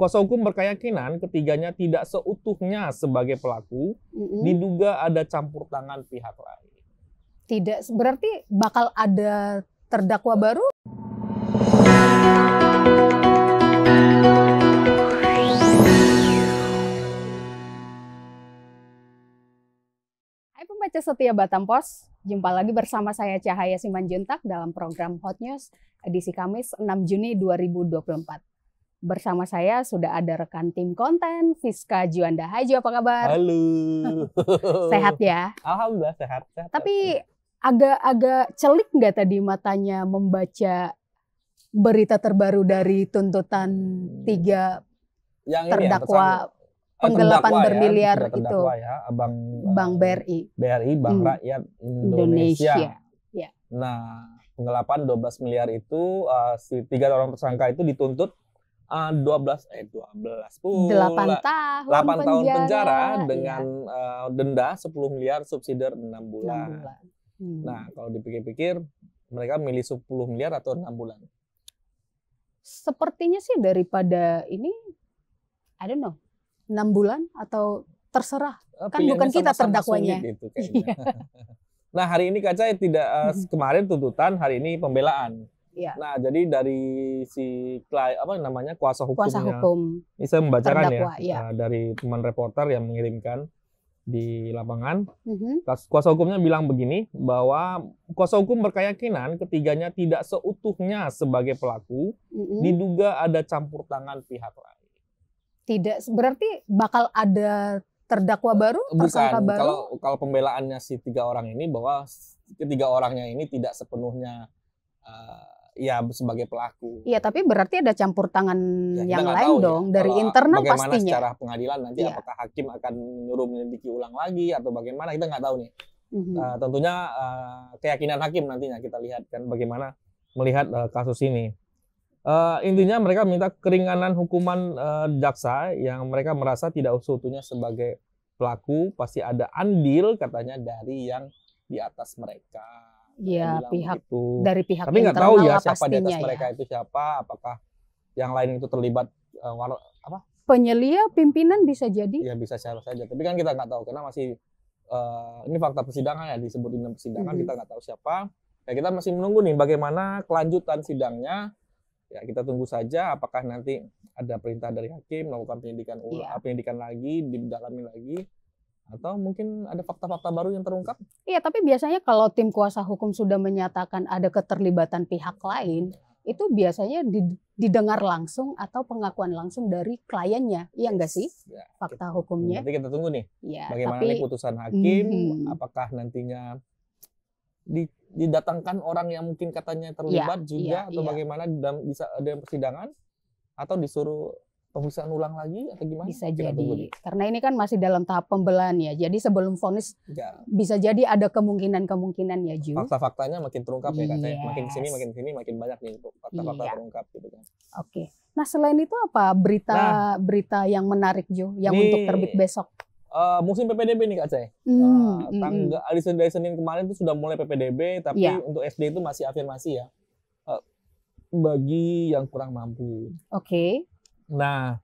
Kuasa hukum berkeyakinan ketiganya tidak seutuhnya sebagai pelaku, mm-hmm. diduga ada campur tangan pihak lain. Tidak, berarti bakal ada terdakwa baru? Hai pembaca setia Batam Pos, jumpa lagi bersama saya Cahaya Simanjuntak dalam program Hot News edisi Kamis 6 Juni 2024. Bersama saya sudah ada rekan tim konten, Fiska Juanda. Hai Ju, apa kabar? Halo. sehat ya? Alhamdulillah sehat. sehat Tapi agak-agak celik nggak tadi matanya membaca berita terbaru dari tuntutan tiga yang eh, terdakwa ya, penggelapan terdakwa bermiliar ya, itu ya, abang eh, Bank BRI BRI Bank hmm. Rakyat Indonesia. Indonesia. Ya. Nah penggelapan 12 miliar itu uh, si tiga orang tersangka itu dituntut uh, ah, 12 eh 12 pun 8 tahun 8 penjara, tahun penjara iya. dengan iya. uh, denda 10 miliar subsidi 6 bulan. 6 bulan. Hmm. Nah, kalau dipikir-pikir mereka milih 10 miliar atau 6 bulan. Sepertinya sih daripada ini I don't know. 6 bulan atau terserah. Pilihannya eh, kan bukan kita sama terdakwanya. Itu nah, hari ini Kaca eh, tidak uh, kemarin tuntutan, hari ini pembelaan. Yeah. Nah, jadi dari si apa namanya kuasa hukum. Kuasa hukum. Ini saya membacakan ya, ya. dari teman reporter yang mengirimkan di lapangan. Mm-hmm. Kuasa hukumnya bilang begini bahwa kuasa hukum berkeyakinan ketiganya tidak seutuhnya sebagai pelaku, mm-hmm. diduga ada campur tangan pihak lain. Tidak berarti bakal ada terdakwa baru, tersangka baru. Kalau kalau pembelaannya si tiga orang ini bahwa ketiga orangnya ini tidak sepenuhnya uh, ya sebagai pelaku. Iya, tapi berarti ada campur tangan ya, yang lain ya. dong ya. dari Kalau internal bagaimana pastinya. Bagaimana secara pengadilan nanti ya. apakah hakim akan menyuruh menyelidiki ulang lagi atau bagaimana kita nggak tahu nih. Mm-hmm. Uh, tentunya uh, keyakinan hakim nantinya kita lihat kan bagaimana melihat uh, kasus ini. Uh, intinya mereka minta keringanan hukuman uh, jaksa yang mereka merasa tidak seutuhnya sebagai pelaku pasti ada andil katanya dari yang di atas mereka ya pihak itu. dari pihak kami nggak tahu ya siapa di atas mereka ya. itu siapa apakah yang lain itu terlibat uh, war, apa penyelia pimpinan bisa jadi ya bisa siapa saja tapi kan kita nggak tahu karena masih uh, ini fakta persidangan ya disebut dalam persidangan mm-hmm. kita nggak tahu siapa ya kita masih menunggu nih bagaimana kelanjutan sidangnya ya kita tunggu saja apakah nanti ada perintah dari hakim melakukan penyidikan ulang iya. yeah. penyidikan lagi didalami lagi atau mungkin ada fakta-fakta baru yang terungkap? Iya, tapi biasanya kalau tim kuasa hukum sudah menyatakan ada keterlibatan pihak lain, itu biasanya didengar langsung atau pengakuan langsung dari kliennya, iya enggak sih? Ya, fakta hukumnya. Nanti kita tunggu nih. Ya, bagaimana tapi, nih putusan hakim, hmm. apakah nantinya didatangkan orang yang mungkin katanya iya, terlibat ya, juga ya, atau ya. bagaimana dalam bisa yang persidangan atau disuruh pemeriksaan ulang lagi atau gimana? Bisa Kira jadi. Tunggu. Karena ini kan masih dalam tahap pembelahan ya. Jadi sebelum vonis ya. bisa jadi ada kemungkinan-kemungkinan ya Ju. Fakta-faktanya makin terungkap yes. ya Kak. Ya. Iya. Makin sini makin sini makin banyak nih fakta-fakta iya. terungkap gitu kan. Oke. Nah, selain itu apa berita nah, berita yang menarik Ju yang nih, untuk terbit besok? Uh, musim PPDB nih Kak Cai. Mm, uh, eh, hmm, hmm. tanggal mm, mm. dari Senin kemarin itu sudah mulai PPDB tapi yeah. untuk SD itu masih afirmasi ya. Uh, bagi yang kurang mampu. Oke. Okay Nah,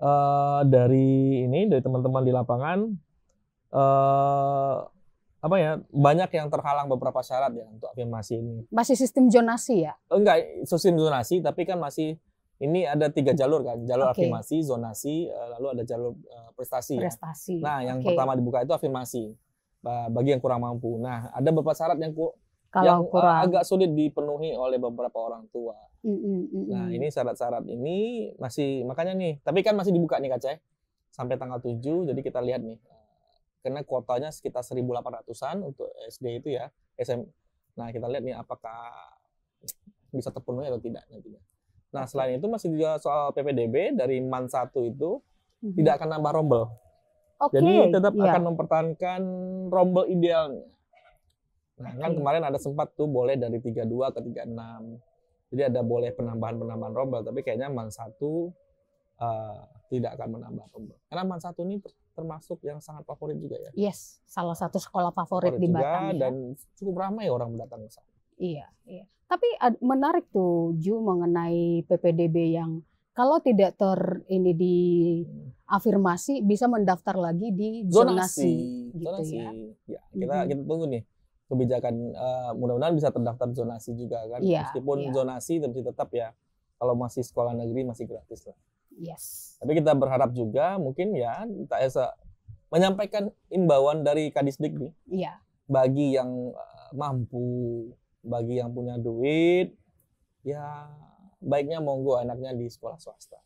uh, dari ini dari teman-teman di lapangan uh, apa ya banyak yang terhalang beberapa syarat ya untuk afirmasi ini. Masih sistem zonasi ya? Enggak, sistem zonasi tapi kan masih ini ada tiga jalur kan, jalur okay. afirmasi, zonasi, eh, lalu ada jalur prestasi. Prestasi. Ya. Nah, yang okay. pertama dibuka itu afirmasi bagi yang kurang mampu. Nah, ada beberapa syarat yang kalau yang eh, kurang. agak sulit dipenuhi oleh beberapa orang tua. Mm mm, mm, mm, nah ini syarat-syarat ini masih makanya nih, tapi kan masih dibuka nih kaca sampai tanggal 7 jadi kita lihat nih karena kuotanya sekitar 1.800an untuk SD itu ya SM. Nah kita lihat nih apakah bisa terpenuhi atau tidak nantinya. Nah selain itu masih juga soal PPDB dari MAN 1 itu mm-hmm. tidak akan nambah rombel. Okay, Jadi tetap yeah. akan mempertahankan rombel idealnya Nah, kan kemarin ada sempat tuh boleh dari 32 ke 36. Jadi ada boleh penambahan-penambahan rombel, tapi kayaknya MAN 1 uh, eh, tidak akan menambah rombel. Karena MAN 1 ini termasuk yang sangat favorit juga ya. Yes, salah satu sekolah favorit, favorit di Batam ya. dan cukup ramai orang datang ke sana. Iya, iya. Tapi menarik tuh Ju mengenai PPDB yang kalau tidak ter ini di hmm. afirmasi bisa mendaftar lagi di zonasi, zonasi gitu zonasi. ya. ya kita mm kita tunggu nih kebijakan uh, mudah-mudahan bisa terdaftar zonasi juga kan yeah, meskipun yeah. zonasi tapi tetap ya kalau masih sekolah negeri masih gratis lah yes tapi kita berharap juga mungkin ya tak bisa ya menyampaikan imbauan dari Kadisdik nih iya. yeah. bagi yang eh, mampu bagi yang punya duit ya baiknya monggo anaknya di sekolah swasta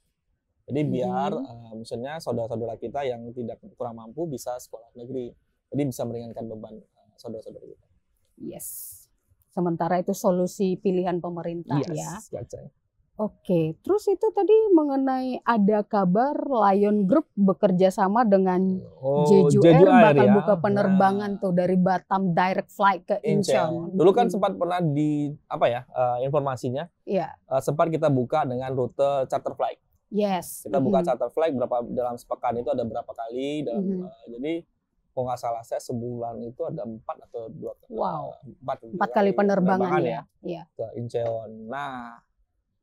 jadi hmm. biar hmm. uh, eh, misalnya saudara-saudara kita yang tidak kurang mampu bisa sekolah negeri jadi bisa meringankan beban saudara-saudara kita Yes. Sementara itu solusi pilihan pemerintah yes, ya. Oke, terus itu tadi mengenai ada kabar Lion Group bekerja sama dengan oh, Jeju, Jeju Air bakal ya? buka penerbangan nah. tuh dari Batam direct flight ke Incheon. Incheon. Dulu kan hmm. sempat pernah di apa ya uh, informasinya? Iya. Yeah. Uh, sempat kita buka dengan rute charter flight. Yes. Kita buka mm -hmm. charter flight berapa dalam sepekan itu ada berapa kali dan mm -hmm. uh, jadi kalau nggak salah saya sebulan itu ada empat atau dua wow. empat empat kali, kali penerbangan, penerbangan ya, ya iya. ke Incheon. Nah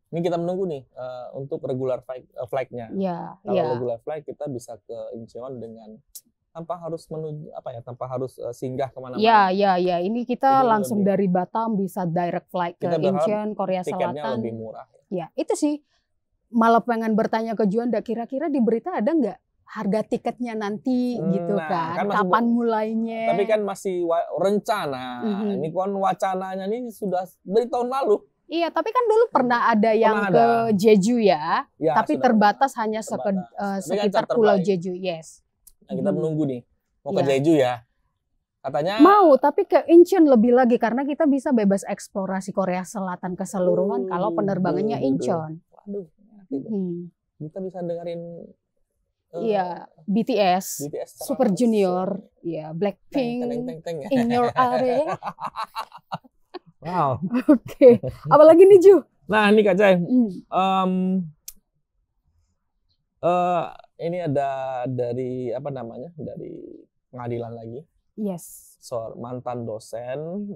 ini kita menunggu nih uh, untuk regular flight uh, flightnya. Ya, Kalau ya. regular flight kita bisa ke Incheon dengan tanpa harus menuju apa ya tanpa harus uh, singgah kemana-mana. Ya ya ya ini kita ini langsung lebih, dari Batam bisa direct flight ke Incheon Korea Selatan. lebih murah. Ya. ya itu sih malah pengen bertanya ke Juanda kira-kira di berita ada nggak harga tiketnya nanti gitu nah, gitu kan, kan kapan mulainya. Tapi kan masih rencana. Mm -hmm. Ini kan wacananya ini sudah dari tahun lalu. Iya, tapi kan dulu pernah hmm. ada yang pernah ada. ke Jeju ya, ya tapi terbatas hanya terbatas. uh, sekitar pulau Pulau Jeju, yes. Nah, kita hmm. menunggu nih, mau ya. ke iya. Jeju ya. Katanya mau, tapi ke Incheon lebih lagi karena kita bisa bebas eksplorasi Korea Selatan keseluruhan hmm, kalau penerbangannya Incheon. Waduh, hmm. kita bisa dengerin Iya, uh, eh, BTS, BTS Super Junior, iya, Blackpink, teng, teng, teng, teng. In Your Area. wow. Oke, okay. apalagi nih Ju? Nah, ini Kak Jai. Mm. Um, uh, ini ada dari apa namanya? Dari pengadilan lagi. Yes. So, mantan dosen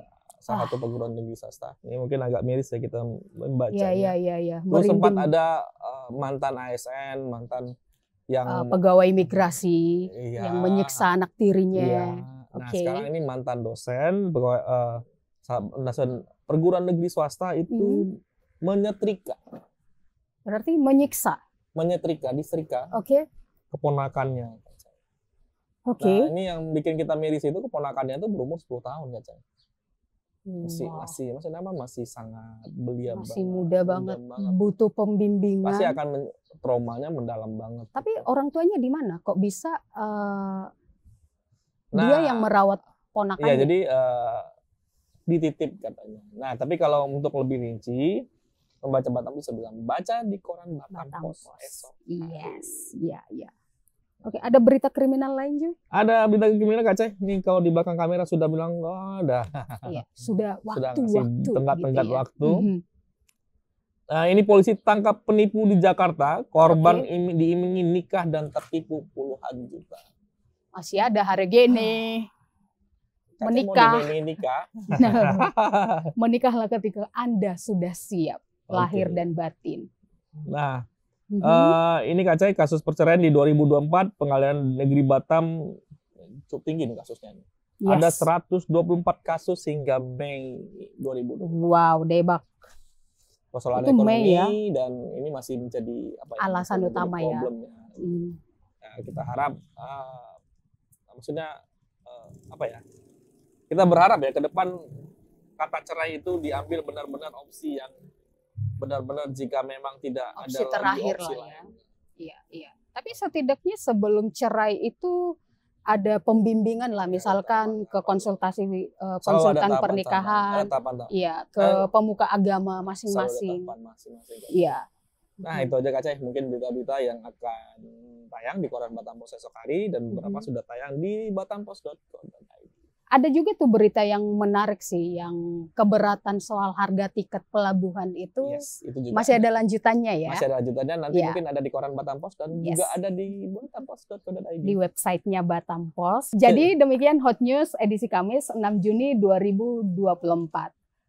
salah ah. satu perguruan tinggi swasta. Ini mungkin agak miris ya kita membaca. Iya, ya. iya, iya, iya. sempat ada uh, mantan ASN, mantan yang uh, pegawai imigrasi iya, yang menyiksa anak tirinya. Iya. Nah, okay. sekarang ini mantan dosen pegawai uh, perguruan negeri swasta itu hmm. menyetrika. Berarti menyiksa. Menyetrika, disetrika. Oke. Okay. Keponakannya. Oke. Okay. Nah, ini yang bikin kita miris itu keponakannya itu berumur 10 tahun, ya ceng masih wow. masih maksudnya apa masih sangat belia masih banget, muda banget, banget butuh pembimbingan pasti akan men traumanya mendalam banget tapi gitu. orang tuanya di mana kok bisa uh, nah, dia yang merawat ponakannya ya jadi uh, dititip katanya nah tapi kalau untuk lebih rinci membaca Batam bisa bilang baca di koran Batam, Batam Pos esok yes iya iya Oke, ada berita kriminal lain juga? Ada berita kriminal Kak Nih kalau di belakang kamera sudah bilang, oh, ada. Iya, sudah waktu-waktu. Sudah waktu, tenggat-tenggat gitu ya. waktu. Mm -hmm. Nah, ini polisi tangkap penipu di Jakarta. Korban okay. Im- diimingi nikah dan tertipu puluhan juta. Masih ada hari gini. Ah. Menikah. Nikah. nah, menikahlah ketika Anda sudah siap. Okay. Lahir dan batin. Nah, uh, ini Kak Cai kasus perceraian di 2024 pengadilan negeri Batam cukup tinggi nih kasusnya. Yes. Ada 124 kasus hingga Mei 2020. Wow, debak. Persoalan Itu ekonomi Mei ya? dan ini masih menjadi apa ya, alasan ini, utama ya. Hmm. ya. kita harap uh, maksudnya uh, apa ya? Kita berharap ya ke depan kata cerai itu diambil benar-benar opsi yang benar-benar jika memang tidak opsi ada terakhir lah ya. Iya, iya. Tapi setidaknya sebelum cerai itu ada pembimbingan lah misalkan ke konsultasi eh, oh, konsultan pernikahan tahapan, iya ke eh, pemuka agama masing-masing ya. iya nah itu aja kak mungkin berita-berita yang akan tayang di koran Batam Pos esok hari dan beberapa hmm. sudah tayang di batampos.com ada juga tuh berita yang menarik sih yang keberatan soal harga tiket pelabuhan itu, yes, itu juga masih ada. lanjutannya ya masih ada lanjutannya nanti ya. mungkin ada di koran Batam Post dan yes. juga ada di batampos.co.id di websitenya Batam Post jadi demikian hot news edisi Kamis 6 Juni 2024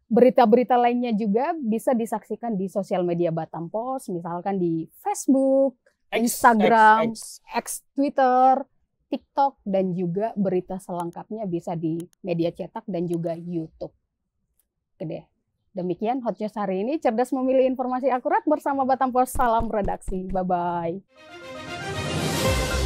Berita-berita lainnya juga bisa disaksikan di sosial media Batam Post, misalkan di Facebook, X, Instagram, X, X. X Twitter, TikTok dan juga berita selengkapnya bisa di media cetak dan juga YouTube. Gede. Demikian Hot News hari ini. Cerdas memilih informasi akurat bersama Batam Post. Salam redaksi. Bye-bye.